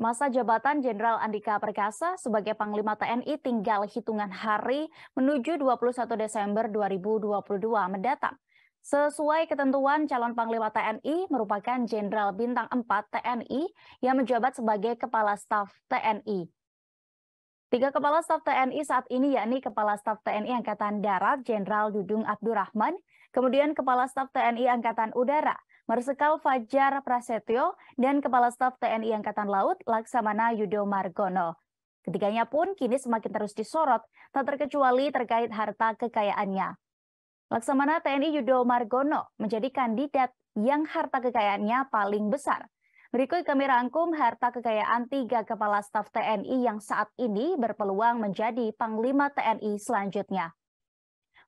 Masa jabatan Jenderal Andika Perkasa sebagai Panglima TNI tinggal hitungan hari menuju 21 Desember 2022 mendatang. Sesuai ketentuan, calon Panglima TNI merupakan Jenderal Bintang 4 TNI yang menjabat sebagai Kepala Staf TNI. Tiga Kepala Staf TNI saat ini yakni Kepala Staf TNI Angkatan Darat Jenderal Dudung Abdurrahman, kemudian Kepala Staf TNI Angkatan Udara Marsikal Fajar Prasetyo, dan Kepala Staf TNI Angkatan Laut Laksamana Yudo Margono. Ketiganya pun kini semakin terus disorot, tak terkecuali terkait harta kekayaannya. Laksamana TNI Yudo Margono menjadi kandidat yang harta kekayaannya paling besar. Berikut kami rangkum harta kekayaan tiga kepala staf TNI yang saat ini berpeluang menjadi Panglima TNI selanjutnya.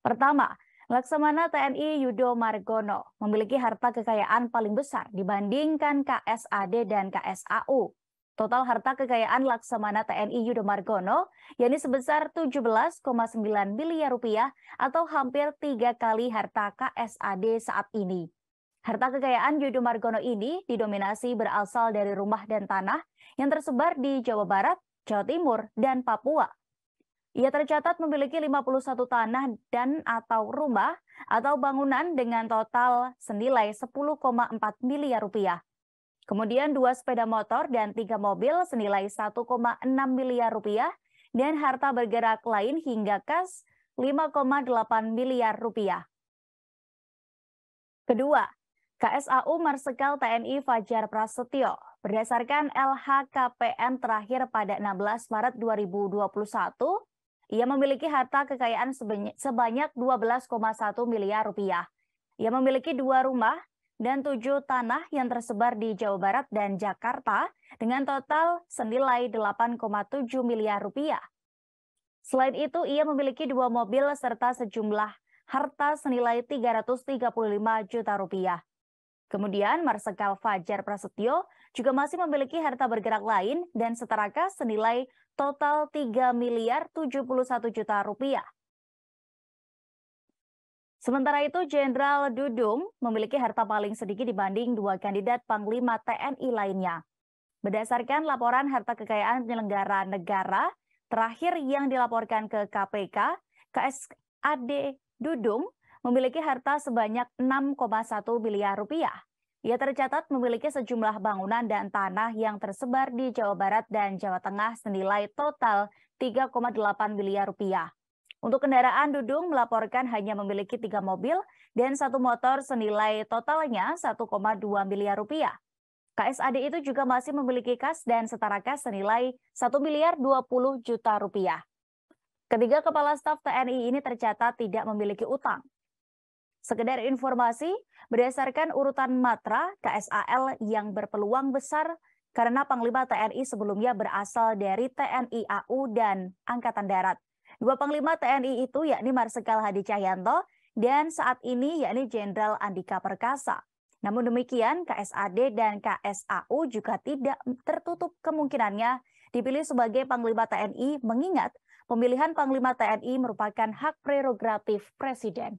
Pertama, Laksamana TNI Yudo Margono memiliki harta kekayaan paling besar dibandingkan KSAD dan KSAU. Total harta kekayaan Laksamana TNI Yudo Margono yakni sebesar 17,9 miliar rupiah atau hampir tiga kali harta KSAD saat ini. Harta kekayaan Yudo Margono ini didominasi berasal dari rumah dan tanah yang tersebar di Jawa Barat, Jawa Timur, dan Papua ia tercatat memiliki 51 tanah dan atau rumah atau bangunan dengan total senilai 10,4 miliar rupiah. Kemudian dua sepeda motor dan tiga mobil senilai 1,6 miliar rupiah dan harta bergerak lain hingga kas 5,8 miliar rupiah. Kedua, KSAU Marsikal TNI Fajar Prasetyo berdasarkan LHKPN terakhir pada 16 Maret 2021 ia memiliki harta kekayaan sebanyak 12,1 miliar rupiah. Ia memiliki dua rumah dan tujuh tanah yang tersebar di Jawa Barat dan Jakarta dengan total senilai 8,7 miliar rupiah. Selain itu, ia memiliki dua mobil serta sejumlah harta senilai 335 juta rupiah. Kemudian Marsekal Fajar Prasetyo juga masih memiliki harta bergerak lain dan seteraka senilai total 3 miliar 71 juta rupiah. Sementara itu, Jenderal Dudung memiliki harta paling sedikit dibanding dua kandidat Panglima TNI lainnya. Berdasarkan laporan harta kekayaan penyelenggara negara terakhir yang dilaporkan ke KPK, KSAD Dudung memiliki harta sebanyak 6,1 miliar rupiah. Ia tercatat memiliki sejumlah bangunan dan tanah yang tersebar di Jawa Barat dan Jawa Tengah senilai total 3,8 miliar rupiah. Untuk kendaraan, Dudung melaporkan hanya memiliki tiga mobil dan satu motor senilai totalnya 1,2 miliar rupiah. KSAD itu juga masih memiliki kas dan setara kas senilai 1 miliar 20 juta rupiah. Ketiga kepala staf TNI ini tercatat tidak memiliki utang. Sekedar informasi, berdasarkan urutan matra, KSAL yang berpeluang besar karena Panglima TNI sebelumnya berasal dari TNI AU dan Angkatan Darat. Dua Panglima TNI itu yakni Marsikal Hadi Cahyanto dan saat ini yakni Jenderal Andika Perkasa. Namun demikian, KSAD dan KSAU juga tidak tertutup kemungkinannya dipilih sebagai Panglima TNI mengingat pemilihan Panglima TNI merupakan hak prerogatif Presiden.